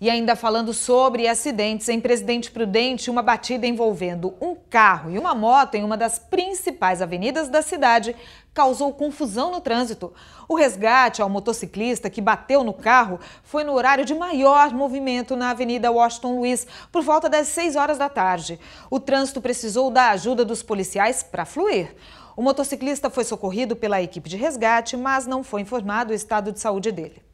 E ainda falando sobre acidentes, em Presidente Prudente, uma batida envolvendo um carro e uma moto em uma das principais avenidas da cidade causou confusão no trânsito. O resgate ao motociclista que bateu no carro foi no horário de maior movimento na Avenida Washington Luiz, por volta das 6 horas da tarde. O trânsito precisou da ajuda dos policiais para fluir. O motociclista foi socorrido pela equipe de resgate, mas não foi informado o estado de saúde dele.